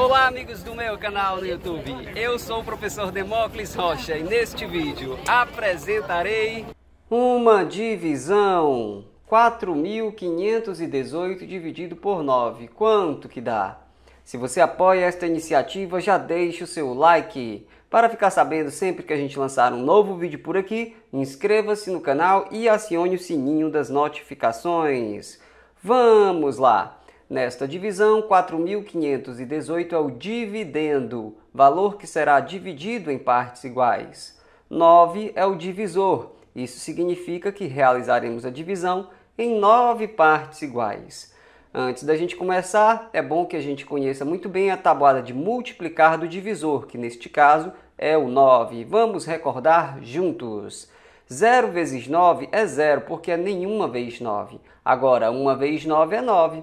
Olá amigos do meu canal no YouTube, eu sou o professor Demócles Rocha e neste vídeo apresentarei uma divisão 4.518 dividido por 9, quanto que dá? Se você apoia esta iniciativa, já deixe o seu like. Para ficar sabendo sempre que a gente lançar um novo vídeo por aqui, inscreva-se no canal e acione o sininho das notificações. Vamos lá! Nesta divisão, 4.518 é o dividendo, valor que será dividido em partes iguais. 9 é o divisor, isso significa que realizaremos a divisão em 9 partes iguais. Antes da gente começar, é bom que a gente conheça muito bem a tabuada de multiplicar do divisor, que neste caso é o 9. Vamos recordar juntos. 0 vezes 9 é 0, porque é nenhuma vez 9. Agora, 1 vez 9 é 9.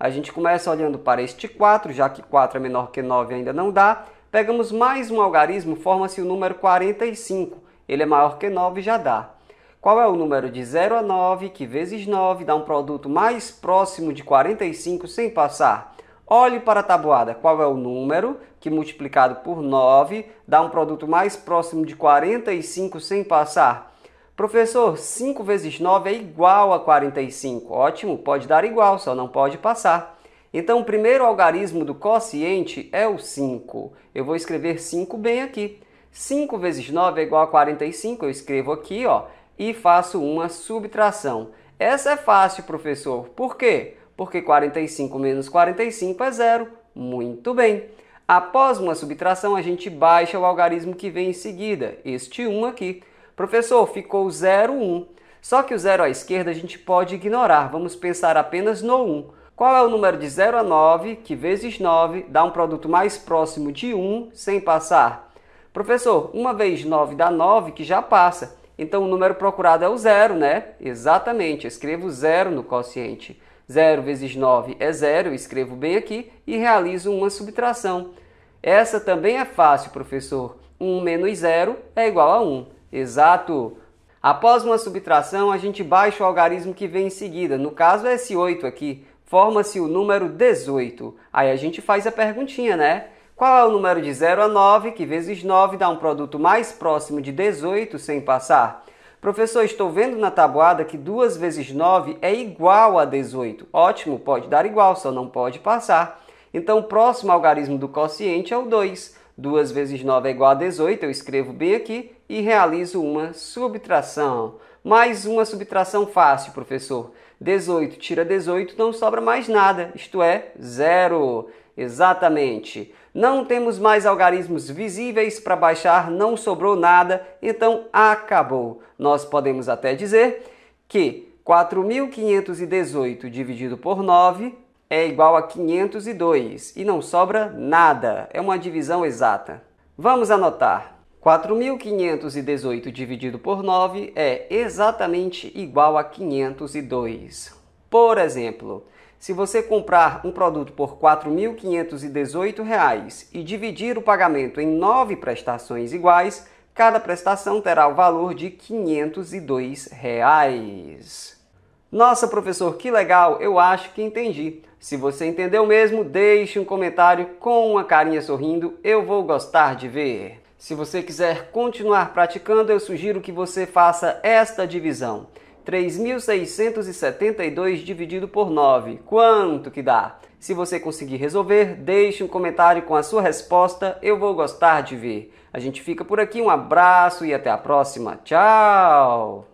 A gente começa olhando para este 4, já que 4 é menor que 9 ainda não dá. Pegamos mais um algarismo, forma-se o número 45. Ele é maior que 9, já dá. Qual é o número de 0 a 9, que vezes 9 dá um produto mais próximo de 45 sem passar? Olhe para a tabuada. Qual é o número que multiplicado por 9 dá um produto mais próximo de 45 sem passar? Professor, 5 vezes 9 é igual a 45. Ótimo, pode dar igual, só não pode passar. Então, o primeiro algarismo do quociente é o 5. Eu vou escrever 5 bem aqui. 5 vezes 9 é igual a 45. Eu escrevo aqui ó, e faço uma subtração. Essa é fácil, professor. Por quê? Porque 45 menos 45 é zero. Muito bem. Após uma subtração, a gente baixa o algarismo que vem em seguida, este 1 aqui. Professor, ficou 01. Só que o 0 à esquerda a gente pode ignorar, vamos pensar apenas no 1. Qual é o número de 0 a 9, que vezes 9 dá um produto mais próximo de 1 sem passar? Professor, uma vez 9 dá 9, que já passa. Então o número procurado é o zero, né? Exatamente, eu escrevo zero no quociente. 0 vezes 9 é zero, eu escrevo bem aqui e realizo uma subtração. Essa também é fácil, professor. 1 menos 0 é igual a 1. Exato. Após uma subtração, a gente baixa o algarismo que vem em seguida. No caso é esse 8 aqui. Forma-se o número 18. Aí a gente faz a perguntinha, né? Qual é o número de 0 a 9, que vezes 9 dá um produto mais próximo de 18 sem passar? Professor, estou vendo na tabuada que 2 vezes 9 é igual a 18. Ótimo, pode dar igual, só não pode passar. Então, o próximo algarismo do quociente é o 2. 2 vezes 9 é igual a 18, eu escrevo bem aqui e realizo uma subtração. Mais uma subtração fácil, professor. 18 tira 18, não sobra mais nada, isto é, zero. Exatamente. Não temos mais algarismos visíveis para baixar, não sobrou nada, então acabou. Nós podemos até dizer que 4.518 dividido por 9 é igual a 502 e não sobra nada, é uma divisão exata. Vamos anotar. 4.518 dividido por 9 é exatamente igual a 502. Por exemplo, se você comprar um produto por R$ 4.518 e dividir o pagamento em nove prestações iguais, cada prestação terá o valor de R$ 502. Reais. Nossa, professor, que legal, eu acho que entendi. Se você entendeu mesmo, deixe um comentário com uma carinha sorrindo, eu vou gostar de ver. Se você quiser continuar praticando, eu sugiro que você faça esta divisão. 3.672 dividido por 9, quanto que dá? Se você conseguir resolver, deixe um comentário com a sua resposta, eu vou gostar de ver. A gente fica por aqui, um abraço e até a próxima. Tchau!